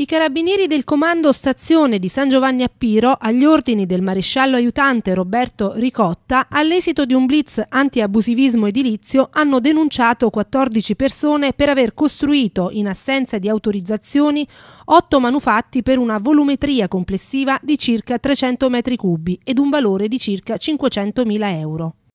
I carabinieri del comando stazione di San Giovanni a Piro, agli ordini del maresciallo aiutante Roberto Ricotta, all'esito di un blitz anti-abusivismo edilizio hanno denunciato 14 persone per aver costruito, in assenza di autorizzazioni, 8 manufatti per una volumetria complessiva di circa 300 metri cubi ed un valore di circa 500.000 euro.